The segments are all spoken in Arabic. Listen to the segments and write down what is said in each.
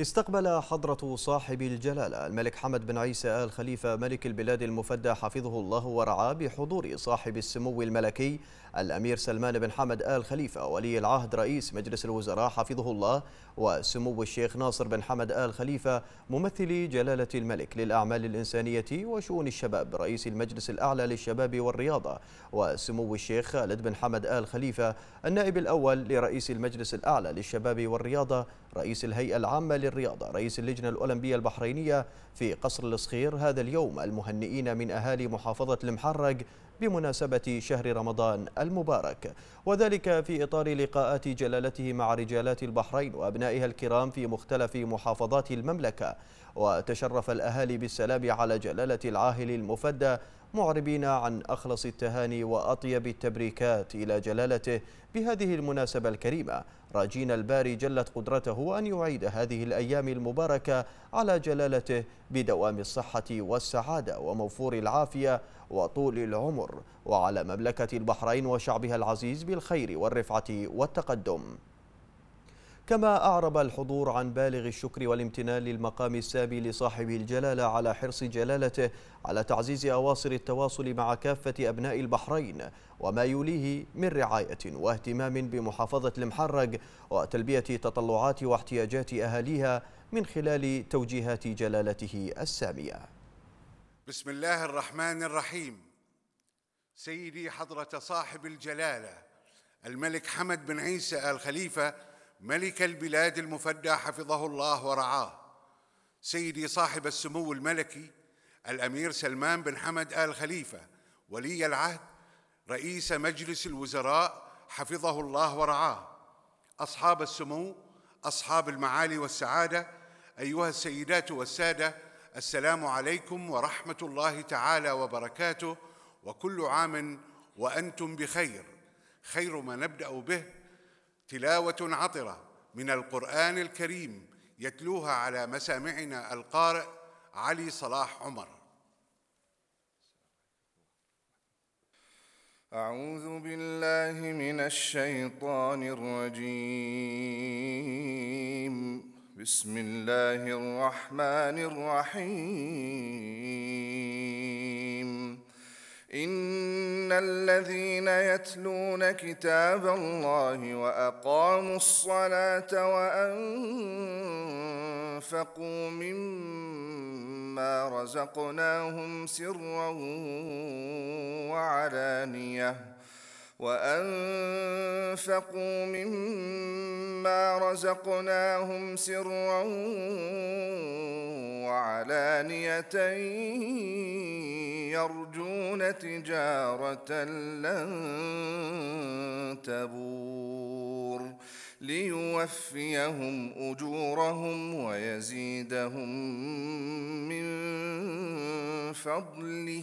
استقبل حضرة صاحب الجلالة الملك حمد بن عيسى آل خليفة ملك البلاد المفدى حفظه الله ورعاه بحضور صاحب السمو الملكي الأمير سلمان بن حمد آل خليفة ولي العهد رئيس مجلس الوزراء حفظه الله وسمو الشيخ ناصر بن حمد آل خليفة ممثلي جلالة الملك للأعمال الإنسانية وشؤون الشباب رئيس المجلس الأعلى للشباب والرياضة وسمو الشيخ خالد بن حمد آل خليفة النائب الأول لرئيس المجلس الأعلى للشباب والرياضة رئيس الهيئة العامة للرياضة رئيس اللجنة الأولمبية البحرينية في قصر الصخير هذا اليوم المهنئين من أهالي محافظة المحرق بمناسبة شهر رمضان المبارك وذلك في إطار لقاءات جلالته مع رجالات البحرين وأبنائها الكرام في مختلف محافظات المملكة وتشرف الأهالي بالسلام على جلالة العاهل المفدى معربين عن أخلص التهاني وأطيب التبريكات إلى جلالته بهذه المناسبة الكريمة راجين الباري جلت قدرته أن يعيد هذه الأيام المباركة على جلالته بدوام الصحة والسعادة وموفور العافية وطول العمر وعلى مملكة البحرين وشعبها العزيز بالخير والرفعة والتقدم كما أعرب الحضور عن بالغ الشكر والامتنان للمقام السامي لصاحب الجلالة على حرص جلالته على تعزيز أواصر التواصل مع كافة أبناء البحرين وما يوليه من رعاية واهتمام بمحافظة المحرق وتلبية تطلعات واحتياجات أهاليها من خلال توجيهات جلالته السامية بسم الله الرحمن الرحيم سيدي حضرة صاحب الجلالة الملك حمد بن عيسى آل خليفة ملك البلاد المفدى حفظه الله ورعاه سيدي صاحب السمو الملكي الأمير سلمان بن حمد آل خليفة ولي العهد رئيس مجلس الوزراء حفظه الله ورعاه أصحاب السمو أصحاب المعالي والسعادة أيها السيدات والسادة السلام عليكم ورحمه الله تعالى وبركاته وكل عام وانتم بخير خير ما نبدا به تلاوه عطره من القران الكريم يتلوها على مسامعنا القارئ علي صلاح عمر أعوذ بالله من الشيطان الرجيم بسم الله الرحمن الرحيم ان الذين يتلون كتاب الله واقاموا الصلاه وانفقوا مما رزقناهم سرا وعلانيه وانفقوا مما مَا رزقناهم سرا وعلانية يرجون تجارة لن تبور ليوفيهم أجورهم ويزيدهم من فضله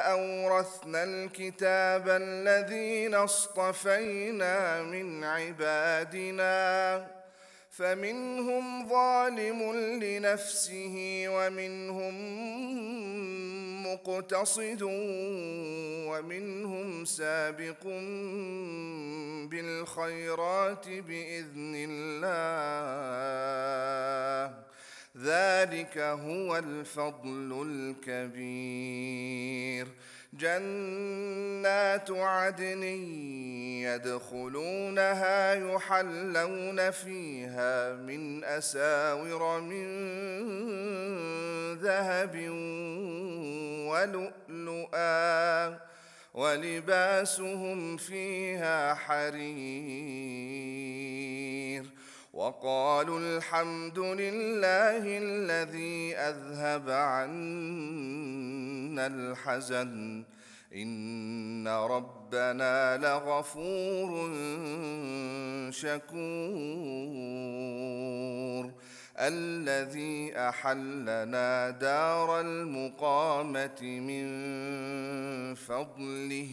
أورثنا الكتاب الذين اصطفينا من عبادنا فمنهم ظالم لنفسه ومنهم مقتصد ومنهم سابق بالخيرات بإذن الله ذلك هو الفضل الكبير جنات عدن يدخلونها يحلون فيها من اساور من ذهب ولؤلؤا ولباسهم فيها حرير وقالوا الحمد لله الذي أذهب عنا الحزن إن ربنا لغفور شكور الذي أحلنا دار المقامة من فضله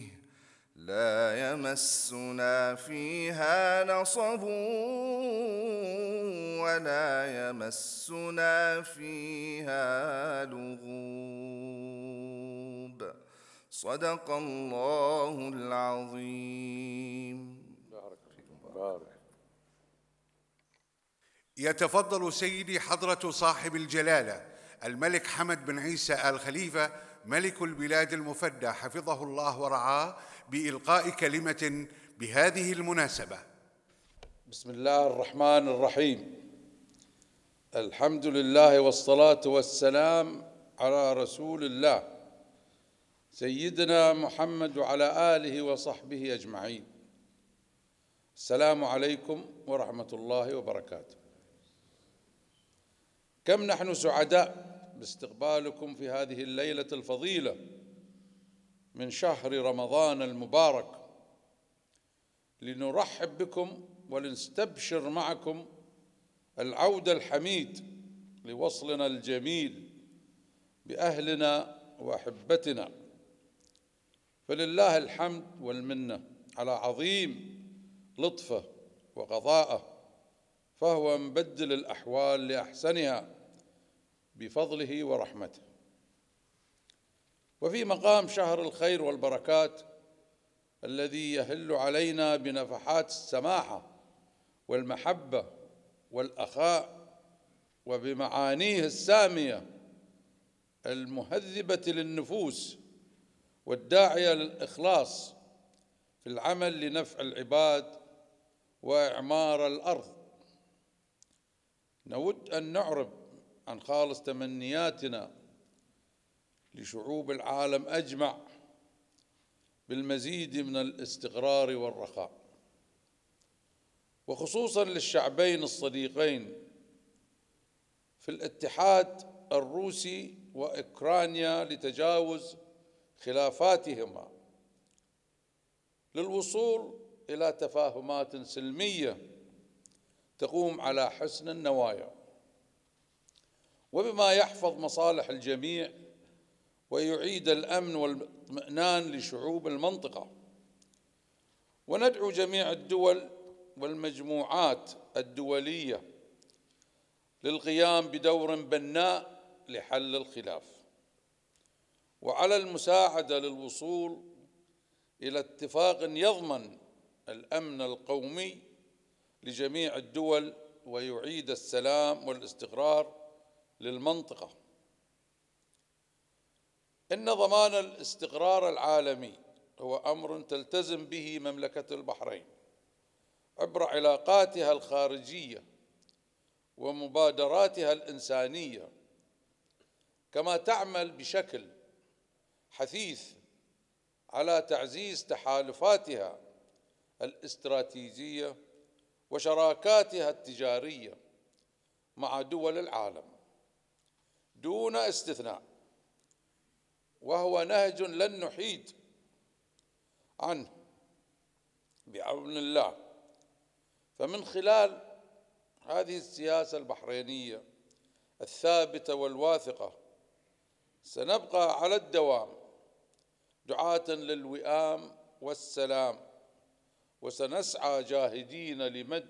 لا يمسنا فيها نصبور ولا يمسنا فيها لغوب صدق الله العظيم بارك فيكم بارك يتفضل سيدي حضرة صاحب الجلالة الملك حمد بن عيسى آل خليفة ملك البلاد المفدى حفظه الله ورعاه بإلقاء كلمة بهذه المناسبة بسم الله الرحمن الرحيم الحمد لله والصلاة والسلام على رسول الله سيدنا محمد وعلى آله وصحبه أجمعين السلام عليكم ورحمة الله وبركاته كم نحن سعداء باستقبالكم في هذه الليلة الفضيلة من شهر رمضان المبارك لنرحب بكم ولنستبشر معكم العود الحميد لوصلنا الجميل بأهلنا وأحبتنا فلله الحمد والمنة على عظيم لطفه وقضاءه فهو مبدل الأحوال لأحسنها بفضله ورحمته وفي مقام شهر الخير والبركات الذي يهل علينا بنفحات السماحة والمحبة والأخاء وبمعانيه السامية المهذبة للنفوس والداعية للإخلاص في العمل لنفع العباد وإعمار الأرض نود أن نعرب عن خالص تمنياتنا لشعوب العالم أجمع بالمزيد من الاستقرار والرخاء وخصوصا للشعبين الصديقين في الاتحاد الروسي واوكرانيا لتجاوز خلافاتهما للوصول الى تفاهمات سلميه تقوم على حسن النوايا وبما يحفظ مصالح الجميع ويعيد الامن والاطمئنان لشعوب المنطقه وندعو جميع الدول والمجموعات الدولية للقيام بدور بناء لحل الخلاف وعلى المساعدة للوصول إلى اتفاق يضمن الأمن القومي لجميع الدول ويعيد السلام والاستقرار للمنطقة إن ضمان الاستقرار العالمي هو أمر تلتزم به مملكة البحرين عبر علاقاتها الخارجيه ومبادراتها الانسانيه كما تعمل بشكل حثيث على تعزيز تحالفاتها الاستراتيجيه وشراكاتها التجاريه مع دول العالم دون استثناء وهو نهج لن نحيد عنه بعون الله فمن خلال هذه السياسة البحرينية الثابتة والواثقة سنبقى على الدوام دعاة للوئام والسلام وسنسعى جاهدين لمد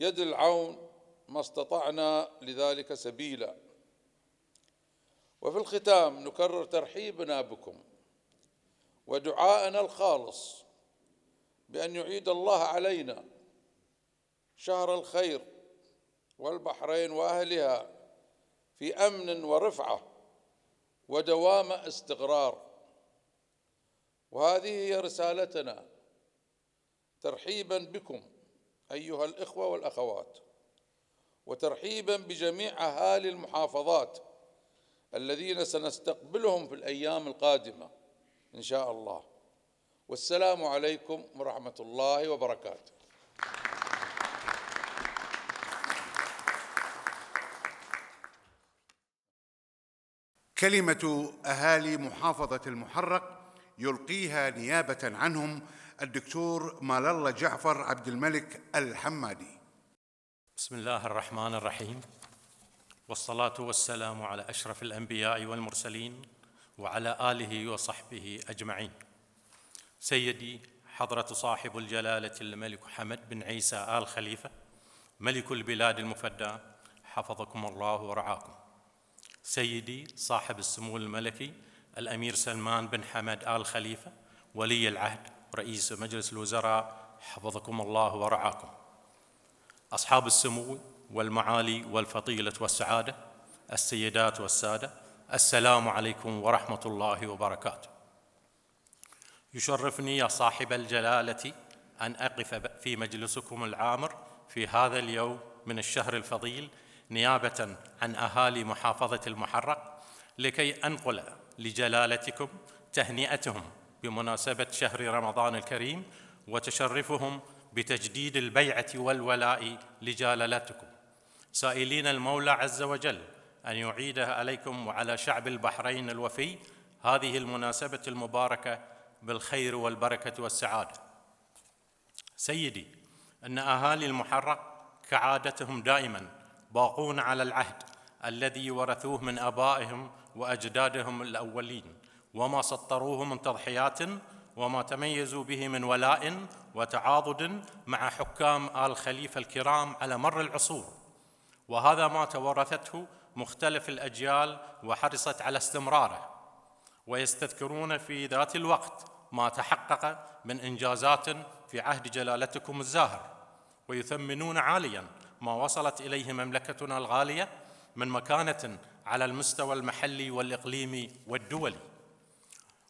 يد العون ما استطعنا لذلك سبيلا وفي الختام نكرر ترحيبنا بكم ودعاءنا الخالص بأن يعيد الله علينا شهر الخير والبحرين واهلها في امن ورفعه ودوام استقرار وهذه هي رسالتنا ترحيبا بكم ايها الاخوه والاخوات وترحيبا بجميع اهالي المحافظات الذين سنستقبلهم في الايام القادمه ان شاء الله والسلام عليكم ورحمه الله وبركاته كلمة أهالي محافظة المحرق يلقيها نيابة عنهم الدكتور مالالله جعفر عبد الملك الحمادي بسم الله الرحمن الرحيم والصلاة والسلام على أشرف الأنبياء والمرسلين وعلى آله وصحبه أجمعين سيدي حضرة صاحب الجلالة الملك حمد بن عيسى آل خليفة ملك البلاد المفدى حفظكم الله ورعاكم سيدي صاحب السمو الملكي الأمير سلمان بن حمد آل خليفة ولي العهد رئيس مجلس الوزراء حفظكم الله ورعاكم أصحاب السمو والمعالي والفضيلة والسعادة السيدات والسادة السلام عليكم ورحمة الله وبركاته يشرفني يا صاحب الجلالة أن أقف في مجلسكم العامر في هذا اليوم من الشهر الفضيل نيابة عن أهالي محافظة المحرق لكي أنقل لجلالتكم تهنئتهم بمناسبة شهر رمضان الكريم وتشرفهم بتجديد البيعة والولاء لجلالتكم سائلين المولى عز وجل أن يعيد عليكم وعلى شعب البحرين الوفي هذه المناسبة المباركة بالخير والبركة والسعادة سيدي أن أهالي المحرق كعادتهم دائماً باقون على العهد الذي ورثوه من ابائهم واجدادهم الاولين وما سطروه من تضحيات وما تميزوا به من ولاء وتعاضد مع حكام ال خليفه الكرام على مر العصور وهذا ما تورثته مختلف الاجيال وحرصت على استمراره ويستذكرون في ذات الوقت ما تحقق من انجازات في عهد جلالتكم الزاهر ويثمنون عاليا ما وصلت اليه مملكتنا الغاليه من مكانه على المستوى المحلي والاقليمي والدولي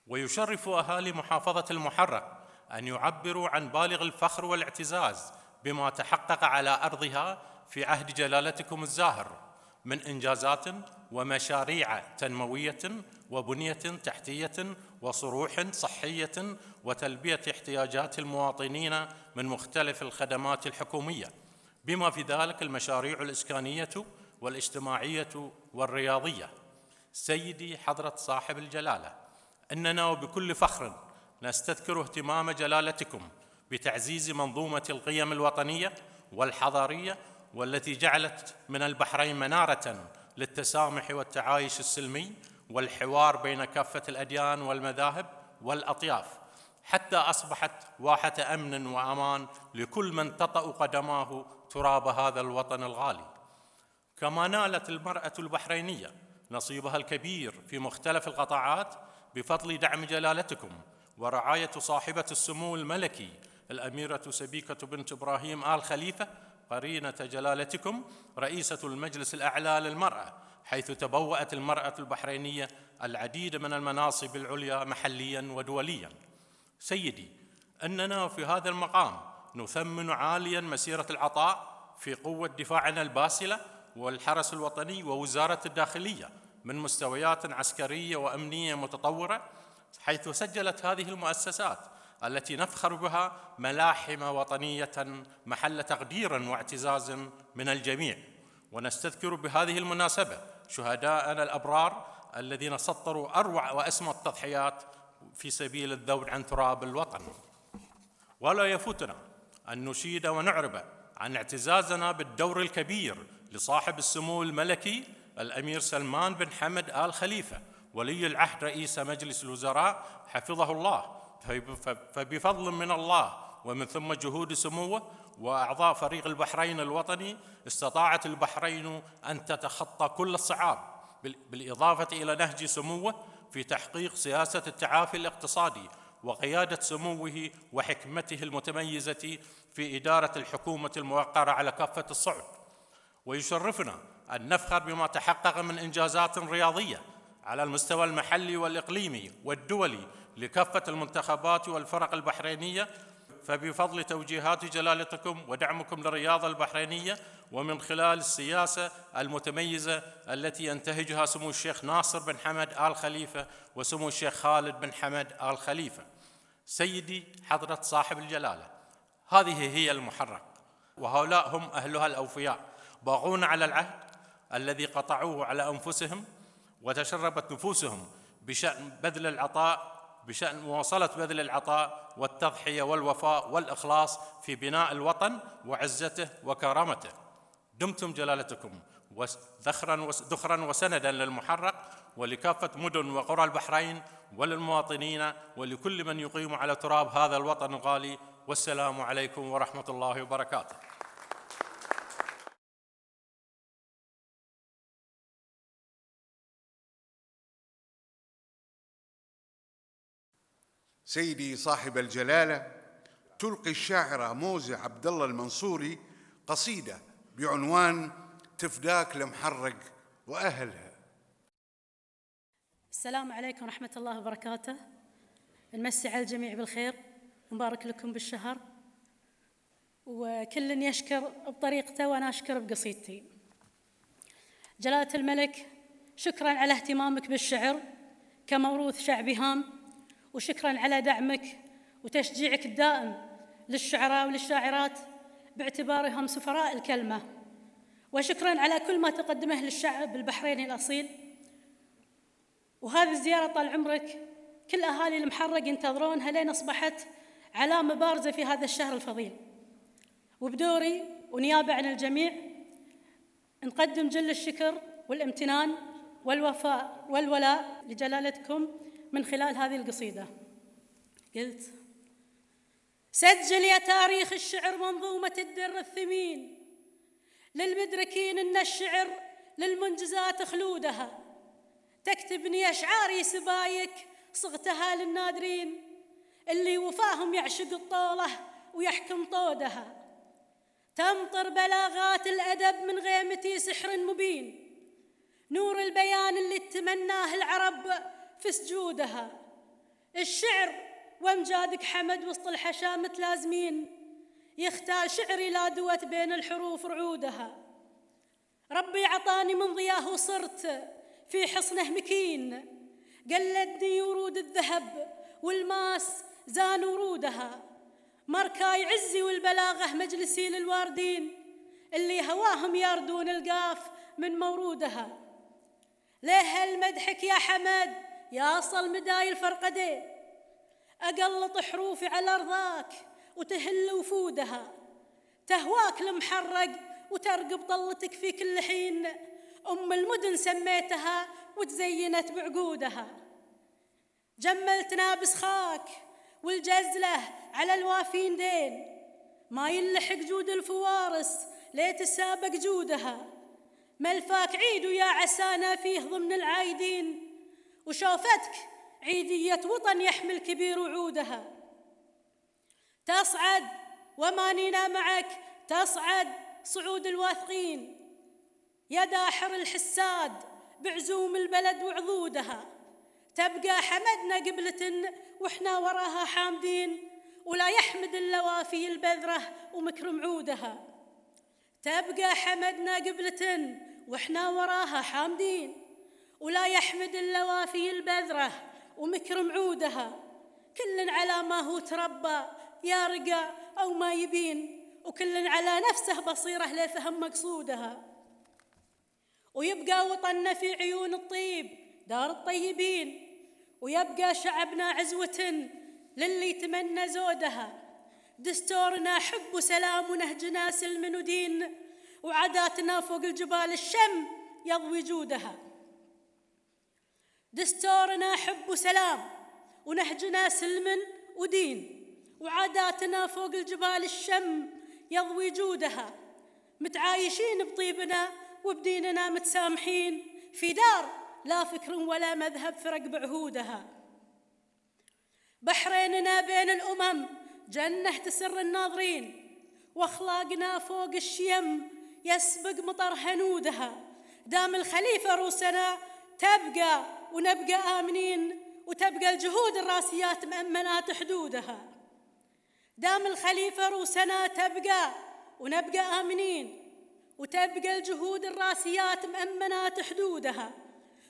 ويشرف اهالي محافظه المحرق ان يعبروا عن بالغ الفخر والاعتزاز بما تحقق على ارضها في عهد جلالتكم الزاهر من انجازات ومشاريع تنمويه وبنيه تحتيه وصروح صحيه وتلبيه احتياجات المواطنين من مختلف الخدمات الحكوميه بما في ذلك المشاريع الإسكانية والاجتماعية والرياضية سيدي حضرة صاحب الجلالة أننا وبكل فخر نستذكر اهتمام جلالتكم بتعزيز منظومة القيم الوطنية والحضارية والتي جعلت من البحرين منارة للتسامح والتعايش السلمي والحوار بين كافة الأديان والمذاهب والأطياف حتى أصبحت واحة أمن وأمان لكل من تطأ قدماه تراب هذا الوطن الغالي كما نالت المرأة البحرينية نصيبها الكبير في مختلف القطاعات بفضل دعم جلالتكم ورعاية صاحبة السمو الملكي الأميرة سبيكة بنت إبراهيم آل خليفة قرينة جلالتكم رئيسة المجلس الأعلى للمرأة حيث تبوأت المرأة البحرينية العديد من المناصب العليا محلياً ودولياً سيدي أننا في هذا المقام نثمن عاليا مسيرة العطاء في قوة دفاعنا الباسلة والحرس الوطني ووزارة الداخلية من مستويات عسكرية وأمنية متطورة حيث سجلت هذه المؤسسات التي نفخر بها ملاحم وطنية محل تقدير واعتزاز من الجميع ونستذكر بهذه المناسبة شهداءنا الأبرار الذين سطروا أروع وأسمى التضحيات في سبيل الذود عن تراب الوطن ولا يفوتنا أن نشيد ونعرب عن اعتزازنا بالدور الكبير لصاحب السمو الملكي الأمير سلمان بن حمد آل خليفة ولي العهد رئيس مجلس الوزراء حفظه الله فبفضل من الله ومن ثم جهود سموه وأعضاء فريق البحرين الوطني استطاعت البحرين أن تتخطى كل الصعاب بالإضافة إلى نهج سموه في تحقيق سياسة التعافي الاقتصادي وقيادة سموه وحكمته المتميزة في إدارة الحكومة الموقرة على كافة الصعد ويشرفنا أن نفخر بما تحقق من إنجازات رياضية على المستوى المحلي والإقليمي والدولي لكافة المنتخبات والفرق البحرينية فبفضل توجيهات جلالتكم ودعمكم للرياضة البحرينية ومن خلال السياسة المتميزة التي ينتهجها سمو الشيخ ناصر بن حمد آل خليفة وسمو الشيخ خالد بن حمد آل خليفة سيدي حضرة صاحب الجلالة هذه هي المحرك وهؤلاء هم أهلها الأوفياء باغون على العهد الذي قطعوه على أنفسهم وتشربت نفوسهم بشأن بذل العطاء بشأن مواصلة بذل العطاء والتضحية والوفاء والإخلاص في بناء الوطن وعزته وكرامته دمتم جلالتكم ذخرا وسندا للمحرق ولكافة مدن وقرى البحرين وللمواطنين ولكل من يقيم على تراب هذا الوطن الغالي والسلام عليكم ورحمة الله وبركاته سيدي صاحب الجلاله تلقي الشاعره موزه عبد الله المنصوري قصيده بعنوان تفداك لمحرق واهلها السلام عليكم ورحمة الله وبركاته نمسي على الجميع بالخير ونبارك لكم بالشهر وكل يشكر بطريقته وأنا أشكر بقصيدتي جلالة الملك شكرا على اهتمامك بالشعر كموروث شعبي هام وشكرا على دعمك وتشجيعك الدائم للشعراء وللشاعرات باعتبارهم سفراء الكلمة وشكرا على كل ما تقدمه للشعب البحريني الأصيل وهذه الزيارة طال عمرك كل أهالي المحرق ينتظرونها لين أصبحت علامة بارزة في هذا الشهر الفضيل وبدوري ونيابة عن الجميع نقدم جل الشكر والامتنان والوفاء والولاء لجلالتكم من خلال هذه القصيدة قلت سجل يا تاريخ الشعر منظومة الدر الثمين للمدركين أن الشعر للمنجزات خلودها تكتبني أشعاري سبايك صغتها للنادرين اللي وفاهم يعشق الطولة ويحكم طودها تمطر بلاغات الأدب من غيمتي سحر مبين نور البيان اللي تمناه العرب في سجودها الشعر وامجادك حمد وسط الحشا متلازمين يختال شعري لا دوت بين الحروف رعودها ربي عطاني من ضياه وصرت في حصنه مكين قلدني ورود الذهب والماس زان ورودها مركاي عزي والبلاغة مجلسي للواردين اللي هواهم ياردون القاف من مورودها ليه المدحك يا حمد يا أصل مداي الفرقدين أقلط حروفي على أرضاك وتهل وفودها تهواك المحرق وترقب ضلتك في كل حين أم المدن سميتها وتزينت بعقودها جملت نابس خاك والجزلة على الوافين دين ما يلحق جود الفوارس ليت السابق جودها ملفاك عيد ويا عسانا فيه ضمن العايدين وشوفتك عيدية وطن يحمل كبير وعودها تصعد ومانينا معك تصعد صعود الواثقين يا داحر الحساد بعزوم البلد وعضودها تبقى حمدنا قبلة وإحنا وراها حامدين ولا يحمد اللوافي البذرة ومكرم عودها تبقى حمدنا قبلة وإحنا وراها حامدين ولا يحمد اللوافي البذرة ومكرم عودها كل على ما هو تربى يا رقى أو ما يبين وكل على نفسه بصيره لفهم مقصودها ويبقى وطننا في عيون الطيب دار الطيبين ويبقى شعبنا عزوة للي يتمنى زودها دستورنا حب وسلام ونهجنا سلم ودين وعاداتنا فوق الجبال الشم يضوي جودها دستورنا حب وسلام ونهجنا سلم ودين وعاداتنا فوق الجبال الشم يضوي جودها متعايشين بطيبنا وبديننا متسامحين في دار لا فكر ولا مذهب فرق بعهودها بحريننا بين الأمم جنة تسر الناظرين واخلاقنا فوق الشيم يسبق مطر هنودها دام الخليفة روسنا تبقى ونبقى آمنين وتبقى الجهود الراسيات مأمنات حدودها دام الخليفة روسنا تبقى ونبقى آمنين وتبقى الجهود الراسيات مأمنات حدودها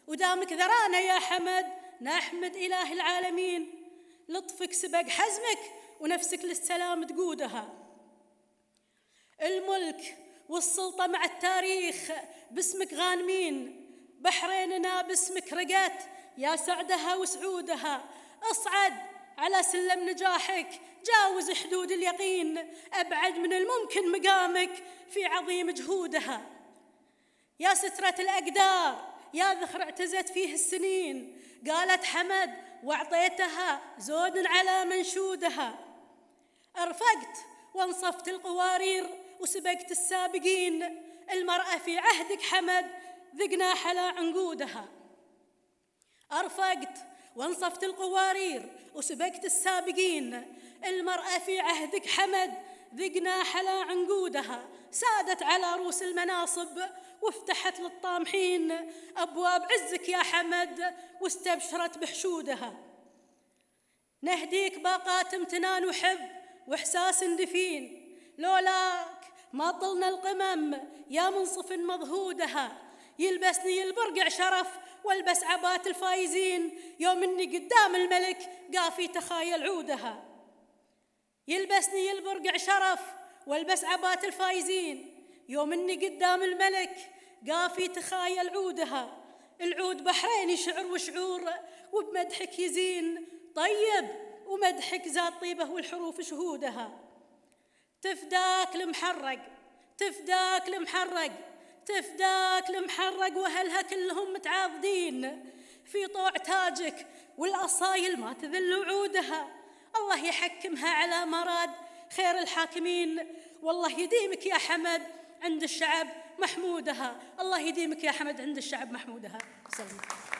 ودامك ذرانا يا حمد نحمد إله العالمين لطفك سبق حزمك ونفسك للسلام تقودها الملك والسلطة مع التاريخ باسمك غانمين بحريننا باسمك رقت يا سعدها وسعودها اصعد على سلم نجاحك جاوز حدود اليقين أبعد من الممكن مقامك في عظيم جهودها يا سترة الأقدار يا ذخر اعتزت فيه السنين قالت حمد وأعطيتها زود على منشودها أرفقت وانصفت القوارير وسبقت السابقين المرأة في عهدك حمد ذقنا حلا عنقودها أرفقت وانصفت القوارير وسبقت السابقين المرأة في عهدك حمد ذقنا حلا عنقودها سادت على رؤوس المناصب وافتحت للطامحين أبواب عزك يا حمد واستبشرت بحشودها نهديك باقات امتنان وحب وإحساس دفين لولاك ما طلنا القمم يا منصف مضهودها يلبسني البرقع شرف والبس عبات الفايزين يوم اني قدام الملك قافي تخايل عودها يلبسني البرقع شرف والبس عبات الفايزين يوم اني قدام الملك قافي تخايل عودها العود بحريني شعر وشعور وبمدحك يزين طيب ومدحك زاد طيبه والحروف شهودها تفداك المحرق تفداك المحرق تفداك المحرق وأهلها كلهم متعاضدين في طوع تاجك والأصايل ما تذل وعودها الله يحكمها على مراد خير الحاكمين والله يديمك يا حمد عند الشعب محمودها الله يديمك يا حمد عند الشعب محمودها سلام.